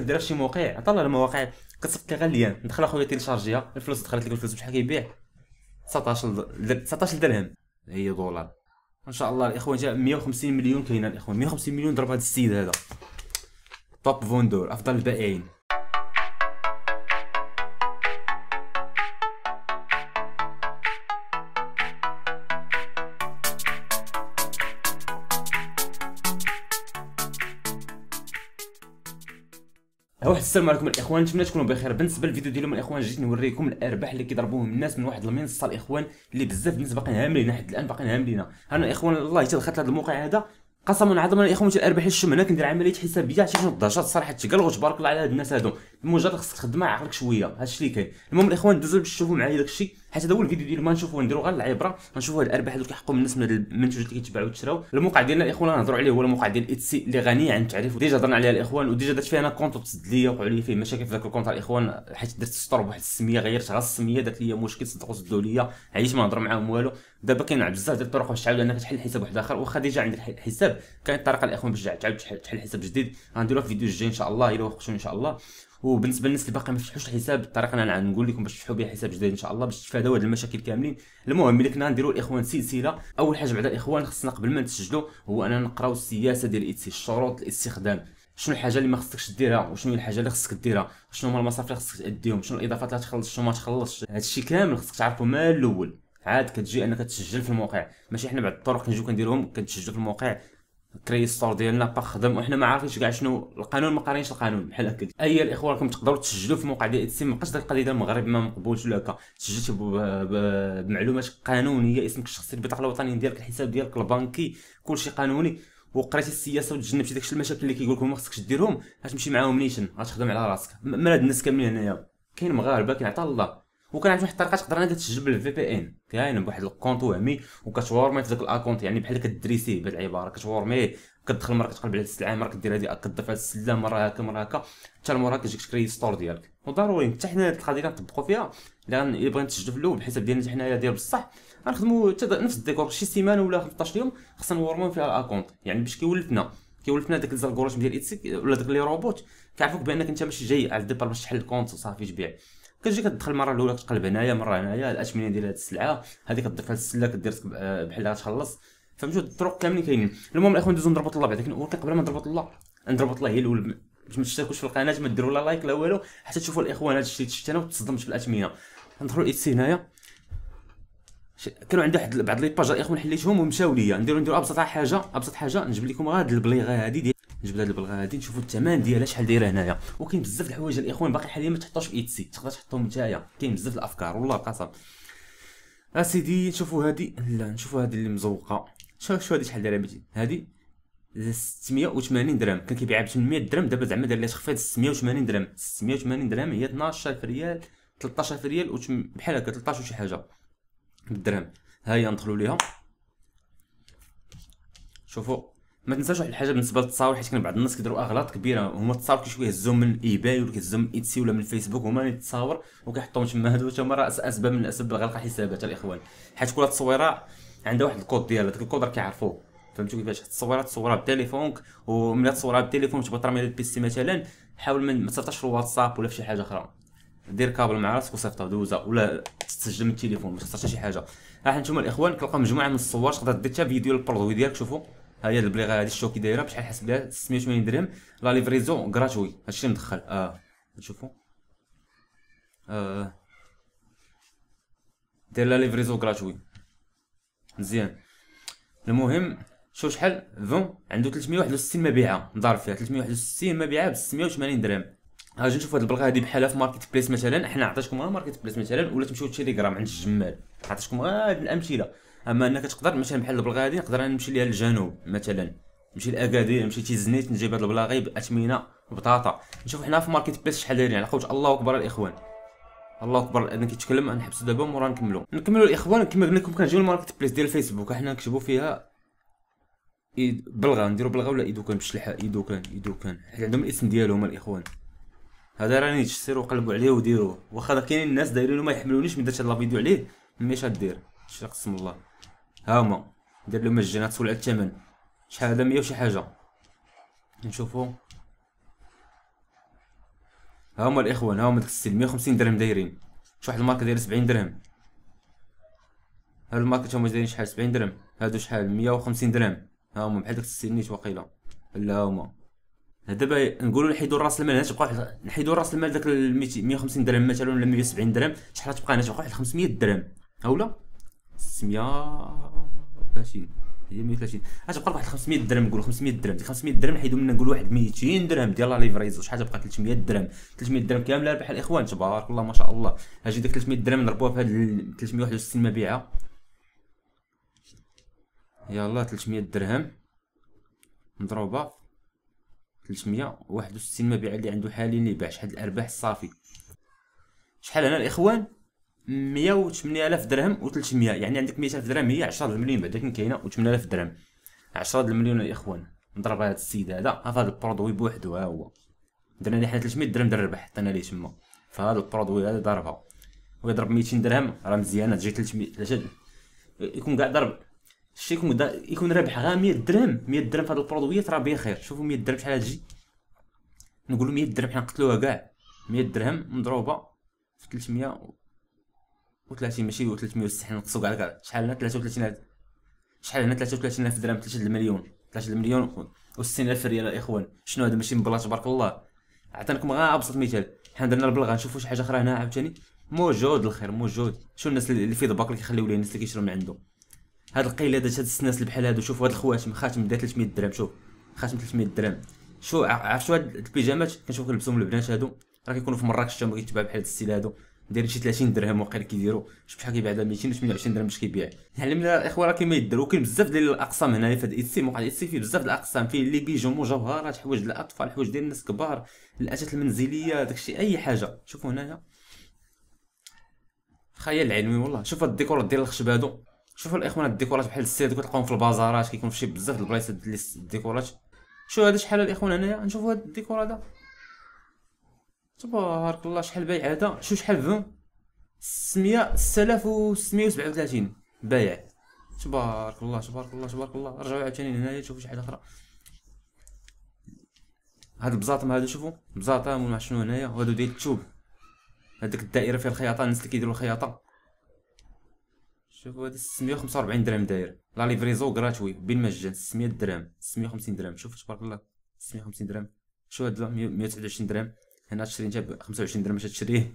كدير في شي موقع عطانا المواقع كتصفك غاليا دخل اخويا تيليشارجيها الفلوس دخلت لك الفلوس بشحال كيبيع 19 19 درهم هي دولار ان شاء الله الاخوان جا 150 مليون كاينه الاخوان 150 مليون ضرب هذا السيد هذا توب فوندور افضل البائعين واحد السلام عليكم الاخوان نتمنى تكونوا بخير بالنسبه للفيديو ديالهم الاخوان جيت نوريكم الارباح اللي كيضربوهم الناس من واحد المنصه الاخوان اللي بزاف الناس باقيين هاملين حد الان باقيين هاملين انا الاخوان الله دخلت لهذا الموقع هذا قسما عظما الاخوان الارباح الشم هنا كندير عمليه حسابيه عشان 11 صراحه تقلغوا تبارك الله على هاد الناس هادو المجرد خصك تخدم على عقلك شويه هادشي اللي كاين المهم الاخوان دوزو باش تشوفوا معايا داكشي حيت هذا هو الفيديو ديال ما نشوفوه نديرو غير العبره غنشوفوا الارباح اللي كيحققوا الناس من المنتوج اللي كيتباعوا وتشراو الموقع ديالنا الاخوان غنهضروا عليه هو الموقع ديال اتسي اللي غني عن التعريف ديجا هضرنا عليها الاخوان وديجا درت فيه انا كونت وتسد ليا وقعوا لي فيه مشاكل في ذاك الكونت الاخوان حيت درت ستور بواحد السميه غيرت غير السميه دارت ليا مشكل صدقوا سدوا ليا عييت ما نهضر معاهم والو دابا كاين بزاف ديال الطرق باش تعاود انك تحل حساب واحد اخر واخا ديجا عندك الحساب كاين الطريقه الاخوان باش تعاود تحل حساب جديد غنديروها في فيديو الجاي ان شاء الله الى وقتو ان شاء الله وبالنسبه للناس اللي باقي ما فتحوش الحساب الطريقه اللي انا نقول لكم باش تفتحوا بها حساب جديد ان شاء الله باش تفادوا هاد المشاكل كاملين المهم اللي كنا نديروا الاخوان سلسله اول حاجه بعد الاخوان خصنا قبل ما نسجلوا هو انا نقراو السياسه ديال ايتسي الشروط الاستخدام شنو الحاجه اللي ما خصكش ديرها وشنو الحاجه اللي خصك ديرها شنو هما المصاريف اللي خصك تاديهم شنو الاضافات اللي تخلص شنو ما تخلصش هادشي كامل خصك تعرفوا من الاول عاد كتجي انك تسجل في الموقع ماشي حنا بعد الطرق كنجيو كنديروهم كنتسجلوا في الموقع كري ستور ديالنا باق خدم وحنا ما عارفينش كاع شنو القانون ما قارينش القانون بحال هكا اي الاخوه راكم تقدروا تسجلوا في موقع ديال اتسي ما بقاش ديال القضيه المغرب ما مقبولش ولا هكا سجلت بمعلومات قانونيه اسمك الشخصي البطاقه الوطنيه ديالك الحساب ديالك البنكي كلشي قانوني وقريتي السياسه وتجنبتي داكشي المشاكل اللي كيقول لكم ما خصكش ديرهم غتمشي معاهم نيشن غتخدم على راسك مال هاد الناس كاملين هنايا كاين مغاربه كيعطى الله وكان عندي واحد الطريقه تقدر انك تسجل بالفي بي ان كاين بواحد الكونت وهمي وكتورمي في ذاك الاكونت يعني بحال كدريسيه بهاد العباره كتورمي كتدخل مره كتقلب على السلعه مره كدير هذه كتضيف على السله مره هكا مره هكا حتى المره كيجيك تكري ستور ديالك وضروري حتى حنا هاد القضيه كنطبقوا فيها الا بغينا تسجل في الاول بحسب ديالنا حنايا ديال بصح غنخدموا حتى نفس الديكور شي سيمانه ولا 15 يوم خصنا نورمو فيها الاكونت يعني باش كيولفنا كيولفنا داك الزالغوريثم ديال ايتسيك ولا داك لي روبوت كيعرفوك بانك انت ماشي جاي على الديبار باش تحل الكونت وصافي تبيع كتجي كتدخل المره الاولى كتقلب هنايا مره هنايا الاثمنه ديال هذه السلعه هذه كتضيف لها السله كدير آه، بحال تخلص فهمتوا الطرق كاملين كاينين المهم الاخوان ندوزو نضربوا الله بعدا ولكن قبل ما نضربوا الله نضربوا الله هي الاول باش ما تشتركوش في القناه ما ديروا لا لايك لا والو حتى تشوفوا الاخوان هذا الشيء تشتنا في بالاثمنه ندخلوا الاس هنايا كانوا عندي واحد بعض لي باج الاخوان حليتهم ومشاو ليا نديرو نديروا ابسط حاجه ابسط حاجه نجيب لكم غير هاد البليغه هادي نجبد هاد البلغه هادي نشوفوا الثمن ديالها شحال دايره هنايا وكاين بزاف د الحوايج الاخوان باقي حاليا ما تحطوش في ايتسي تقدر تحطهم نتايا كاين بزاف الافكار والله قسم اسيدي آه، نشوفوا هادي لا نشوفوا هادي اللي مزوقه شوف شوف هادي شحال دايره بيتي هادي 680 درهم كان كيبيعها ب 800 درهم دابا زعما دار ليها تخفيض 680 درهم 680 درهم هي 12 ريال 13 ريال بحال هكا 13 وشي حاجه بالدرهم ها هي ندخلوا ليها شوفوا ما تنساش واحد الحاجه بالنسبه للتصاور حيت كان بعض الناس كيديروا اغلاط كبيره هما التصاور كيشوي يهزوهم من ايباي ولا كيهزوهم من ايتسي ولا من الفيسبوك هما اللي التصاور وكيحطوهم تما هادو تما راس اسباب من الاسباب غلق حسابات الاخوان حيت كل تصويره عندها واحد الكود ديالها داك الكود راه كيعرفوه فهمتوا كيفاش التصويره تصورها بالتليفون وملي تصورها بالتليفون ترمي من البيسي مثلا حاول ما تصيفطهاش في الواتساب ولا في شي حاجه اخرى دير كابل مع راسك وصيفطها دوزها ولا تسجل من التليفون ما تخسرش شي حاجه راح نتوما الاخوان كتلقى مجموعه من الصور تقدر دير فيديو للبرودوي ديالك شوفوا ها هي البليغه هذه الشوكي دايره بشحال حسب لها 680 درهم لا ليفريزون غراتوي هادشي اللي مدخل اه نشوفو اه داير لا ليفريزون غراتوي مزيان المهم شوف شحال فون عنده 361 مبيعه مضارب فيها 361 مبيعه ب 680 درهم ها جي نشوف هاد البلغه هادي بحالها في ماركت بليس مثلا حنا عطيتكم غير ماركت بليس مثلا ولا تمشيو لتيليجرام عند الجمال عطيتكم غير هاد الامثله اما انك تقدر مثلا بحال البلغادي نقدر نمشي ليها للجنوب مثلا نمشي لاكادير نمشي تيزنيت نجيب هاد البلاغي باثمنه بطاطا نشوف حنا في ماركت بليس شحال دايرين على قوت الله اكبر الاخوان الله اكبر انا كيتكلم نحبسو دابا مورا نكملو نكملو الاخوان كما قلنا لكم كنجيو الماركت بليس ديال الفيسبوك حنا نكتبو فيها بلغه نديرو بلغه ولا ايدوكان ايدو كان ايدوكان ايدوكان حيت عندهم الاسم ديالهم الاخوان هذا راني تشتروا قلبو عليه وديروه واخا كاينين الناس دايرينو ما يحملونيش من درت هاد لا عليه مي شادير شي قسم الله ها هما دار لهم مجانات على الثمن شحال هذا 100 وشي حاجه نشوفو ها هما الاخوان ها هما داك السيل 150 درهم دايرين شي واحد الماركه دايره 70 درهم هاد الماركه هما دايرين شحال 70 درهم هادو شحال 150 درهم ها هما بحال داك نيت واقيلا لا ها هما دابا نقولوا نحيدوا راس المال هنا تبقى نحيدوا راس المال داك 150 درهم مثلا ولا 170 درهم شحال تبقى هنا تبقى واحد 500 درهم اولا ستمية 600 30 هي 130 اش بقى واحد 500 درهم نقول 500 درهم 500 درهم نحيدوا منها نقول واحد 200 درهم ديال لا ليفريز شحال تبقى 300 درهم 300 درهم كامله ربح الاخوان تبارك الله ما شاء الله هاجي ديك 300 درهم نربوها في هاد 361 مبيعه يلا 300 درهم مضروبه 361 مبيعه اللي عنده حاليا اللي باع شحال الارباح الصافي شحال هنا الاخوان 108000 درهم و300 يعني عندك 100000 درهم هي 10 المليون بعدا كاين كاينه و8000 درهم 10 المليون الاخوان نضرب هذا السيد هذا ها فهاد البرودوي بوحدو ها هو درنا ليه حنا 300 درهم درب حطينا ليه تما فهاد البرودوي هذا ضربها ويضرب 200 درهم راه مزيانه تجي 300 يكون كاع ضرب شتي يكون دا يكون رابح غير 100 درهم 100 درهم في هاد البرودويات راه بخير شوفوا 100 درهم شحال تجي نقولوا 100 درهم حنا نقتلوها كاع 100 درهم مضروبه في 300 و30 ماشي 360 نقصوا كاع كاع شحال هنا 33 شحال هنا الف درهم 3 المليون 3 المليون و الف ريال الاخوان شنو هذا ماشي من تبارك الله عطيناكم غير ابسط مثال حنا درنا البلاغ غنشوفوا شي حاجه اخرى هنا عاوتاني موجود الخير موجود شو الناس اللي الفيدباك اللي كيخليو ليه الناس اللي كيشرو من عنده هاد القيله دات هاد السناس بحال هادو شوفوا هاد الخواتم خاتم دا 300 درهم شوف خاتم 300 درهم شو عرفتوا هاد البيجامات كنشوف كنلبسهم البنات هادو راه كيكونوا في مراكش حتى هما كيتباعوا بحال هاد السيل هادو داير شي 30 درهم واقيلا كيديروا شوف شحال كيبيع هذا 228 درهم باش كيبيع نعلم يعني الاخوه راه كيما يديروا كاين بزاف ديال الاقسام هنايا في هذا الاي موقع الاي فيه بزاف ديال الاقسام فيه اللي بيجو مجوهرات حوايج للاطفال حوايج ديال الناس كبار الاثاث المنزليه داكشي اي حاجه شوفوا هنايا خيال علمي والله شوفوا الديكور ديال الخشب هادو شوفوا الاخوان الديكورات بحال السيد كتلقاهم في البازارات كيكون في شي بزاف ديال البلايص الديكورات شوفوا هذا شحال الاخوان هنايا نشوفوا هذا الديكور هذا تبارك الله شحال بايع هذا شو شحال فهم 600 6637 بايع تبارك الله تبارك الله تبارك الله رجعوا عاوتاني لهنايا تشوفوا شي حاجه اخرى هاد البزاطم هادو شوفوا بزاطم وما شنو هنايا هادو ديال التوب هاديك الدائره فيها الخياطه الناس اللي كيديروا الخياطه شوفوا و 645 درهم داير لا ليفريزو غراتوي بالمجان 600 درهم 650 درهم شوف تبارك الله 650 درهم شوف هاد 129 درهم هنا تشري نتا ب 25 درهم باش تشريه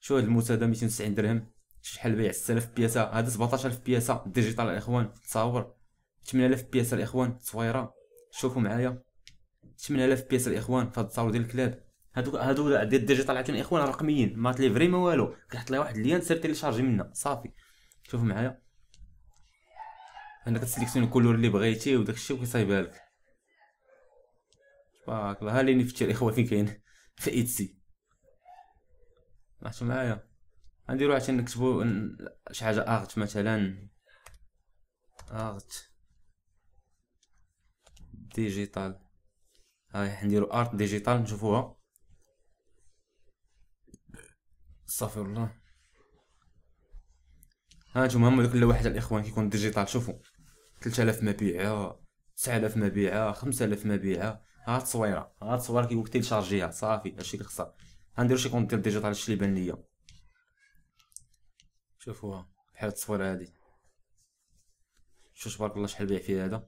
شو هاد الموت هذا 290 درهم شحال بيع 6000 بياسه هذا 17000 بياسه ديجيتال الاخوان تصاور 8000 بياسه الاخوان صويره شوفوا معايا 8000 بياسه الاخوان في هاد التصاور ديال الكلاب هادو هادو ديال الديجيتال عاوتاني الاخوان رقميين ما فري ما والو كنحط ليه واحد اللين سير تيليشارجي منا صافي شوفوا معايا هنا كتسليكسيون الكولور اللي بغيتي وداكشي وكيصايبها لك تبارك الله ها لي نفتي الاخوان فين كاين في ايتسي رحت معايا غنديرو عشان نكتبو شي حاجه اغت مثلا اغت ديجيتال هاي حنديرو ارت ديجيتال نشوفوها صافي والله ها نتوما هما دوك واحد الاخوان كيكون ديجيتال شوفوا 3000 مبيعه 9000 مبيعه 5000 مبيعه ها التصويره ها التصويره كيقول لك صافي هادشي اللي خصها غندير شي كونت ديجا ديجيتال هادشي اللي بان ليا شوفوها بحال التصويره هادي شوف تبارك الله شحال بيع فيها هذا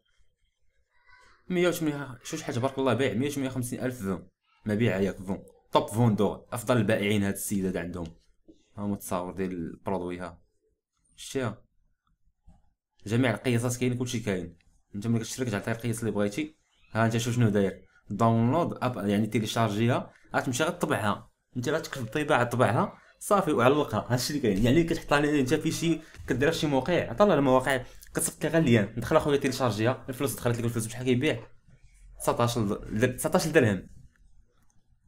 180 شوف شحال تبارك الله بيع 158 الف فون مبيع ياك فون توب فوندور افضل البائعين هاد السيد هذا عندهم ها التصاور ديال البرودوي ها شتيها جميع القياسات كاين كلشي كاين انت ملي كتشري كتعطي القياس اللي بغيتي ها انت شوف شنو داير داونلود اب يعني تيليشارجيها غتمشي غتطبعها انت تكتب الطباعه طبعها صافي وعلقها هادشي اللي كاين يعني كتحط كتحطها انت في شي كدير شي موقع عطا المواقع كتصيفط لي غاليا دخل اخويا تيليشارجيها الفلوس دخلت لك الفلوس بشحال كيبيع 19 19 درهم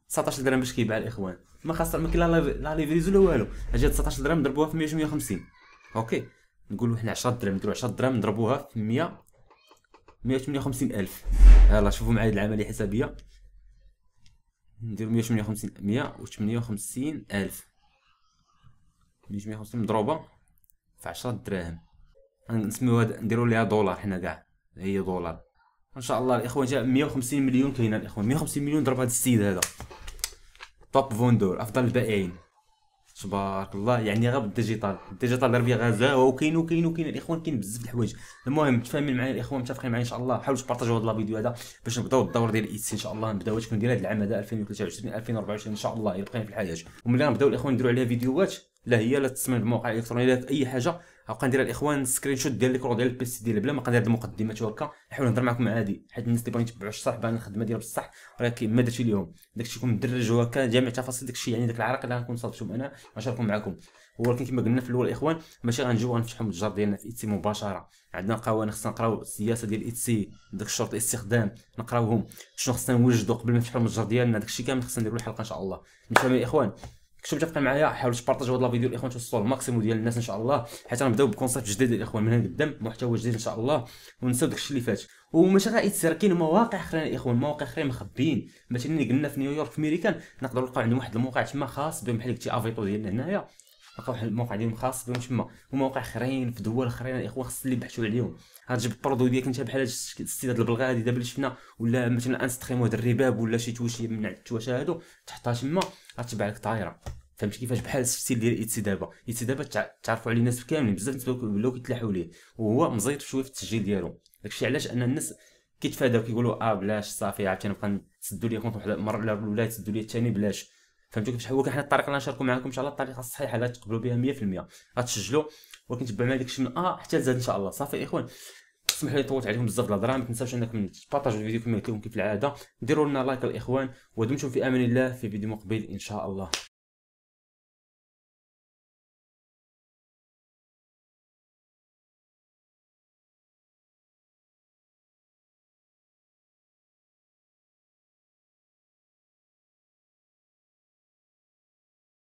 19 درهم باش كيباع الاخوان ما خاص ما كاين لا ليفريز ولا والو اجي 19 درهم ضربوها في 100 150 اوكي نقولوا حنا 10 درهم نديروا 10 درهم نضربوها في 100 158000 الف يلا شوفوا معايا العمليه الحسابيه ندير 158 158000 158 مضروبه في 10 دراهم نسميوها نديروا ليها دولار حنا كاع هي دولار ان شاء الله الاخوان جا 150 مليون كاينه الاخوان 150 مليون ضرب هذا السيد هذا توب فوندور افضل البائعين تبارك الله يعني غير بالديجيتال الديجيتال الربيه غزاء وكاين وكاين وكاين الاخوان كاين بزاف الحوايج المهم متفاهمين معايا الاخوان متفقين معايا ان شاء الله حاولوا تبارطاجوا هذا الفيديو هذا باش نبداو الدور ديال الايتس ان شاء الله نبداو تكون ديال هذا العام هذا 2023 2024 ان شاء الله يبقى في الحياه وملي غنبداو الاخوان نديروا عليها فيديوهات لا هي لا التصميم بموقع الالكتروني لا اي حاجه هبقى ندير الاخوان سكرين شوت ديال الكرو ديال البيس ديال بلا ما ندير المقدمات وهكا نحاول نهضر معكم عادي حيت الناس اللي باغيين يتبعوا الشرح بان الخدمه ديال بصح راه ما درتي اليوم داكشي يكون مدرج وهكا جامع تفاصيل داكشي يعني داك العرق اللي غنكون صادفتهم انا غنشاركهم معكم ولكن كما قلنا في الاول الاخوان ماشي غنجيو غنفتحوا المتجر ديالنا في اتسي مباشره عندنا قوانين خصنا نقراو السياسه ديال اتسي داك الشرط الاستخدام نقراوهم شنو خصنا نوجدوا قبل ما نفتحوا المتجر ديالنا داكشي كامل خصنا نديروا الحلقه ان شاء الله متفاهمين الاخوان كنتو متفقين معايا حاولوا تبارطاجوا هاد الفيديو الاخوان توصلوا الماكسيموم ديال الناس ان شاء الله حيت غنبداو بكونسيبت جديد الاخوان من هنا قدام محتوى جديد ان شاء الله ونساو داكشي اللي فات ومشاريع سير كاين مواقع اخرى الاخوان مواقع اخرى مخبيين مثلا قلنا في نيويورك في ميريكان نقدروا نلقاو عندهم واحد الموقع تما خاص بهم بحال قلتي افيتو ديالنا هنايا لقاو الموقع ديالهم خاص بهم تما ومواقع اخرين في دول اخرين الاخوه خاص اللي يبحثوا عليهم جبت برودوي ديالك انت بحال هاد السيدات البلغادي دابا اللي شفنا ولا مثلا انستخيمو هاد الرباب ولا شي توشي من عند التوشه هادو تحطها تما غتبع لك طايره فهمت كيفاش بحال الستيل ديال ايتسي دابا ايتسي دابا تعرفوا عليه الناس كاملين بزاف ولاو كيتلاحوا ليه وهو مزيط شويه في التسجيل ديالو داكشي علاش ان الناس كيتفاداو كيقولوا اه بلاش صافي عاوتاني نبقى نسدوا لي كونت واحد مره ولا تسدوا لي الثاني بلاش فهمتوا كيفاش هو حنا الطريقه اللي نشاركوا معكم ان شاء الله الطريقه الصحيحه اللي تقبلوا بها 100% غتسجلوا ولكن تبع داكشي من اه حتى لزاد ان شاء الله صافي اخوان اسمح لي طولت عليكم بزاف الهضره ما تنساوش انكم تبارطاجوا الفيديو كما قلت لكم كيف العاده ديروا لنا لايك الاخوان ودمتم في امان الله في فيديو مقبل ان شاء الله